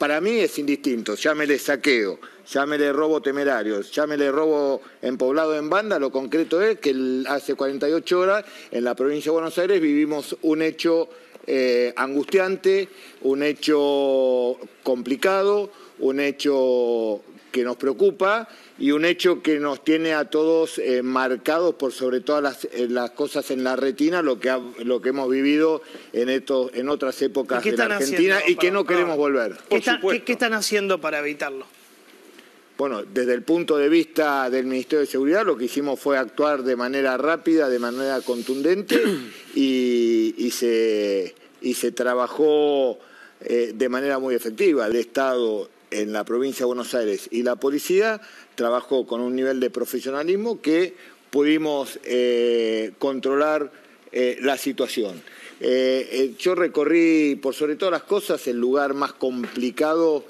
para mí es indistinto, llámele saqueo, llámele robo me llámele robo empoblado en banda, lo concreto es que hace 48 horas en la provincia de Buenos Aires vivimos un hecho eh, angustiante, un hecho complicado, un hecho que nos preocupa y un hecho que nos tiene a todos eh, marcados por sobre todas eh, las, cosas en la retina, lo que, lo que hemos vivido en, en otras épocas de la Argentina y que no queremos ah. volver. ¿Qué, están haciendo para evitarlo? Bueno, desde el punto de vista del Ministerio de Seguridad, lo que hicimos fue actuar de manera rápida, de manera contundente y, se, y se trabajó eh, de manera muy efectiva. El Estado en la provincia de Buenos Aires y la policía trabajó con un nivel de profesionalismo que pudimos eh, controlar eh, la situación. Eh, yo recorrí, por sobre todas las cosas, el lugar más complicado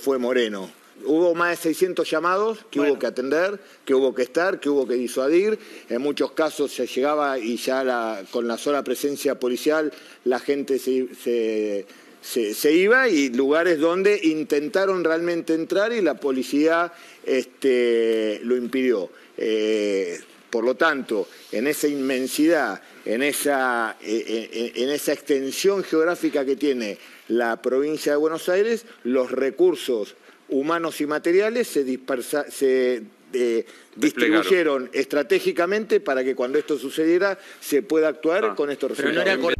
fue Moreno. Hubo más de 600 llamados que hubo que atender, que hubo que estar, que hubo que disuadir. En muchos casos se llegaba y ya con la sola presencia policial la gente se se, iba y lugares donde intentaron realmente entrar y la policía este, lo impidió. Eh, por lo tanto, en esa inmensidad, en esa, eh, eh, en esa extensión geográfica que tiene la provincia de Buenos Aires, los recursos humanos y materiales se, se distribuyeron estratégicamente para que cuando esto sucediera se pueda actuar ah. con estos resultados.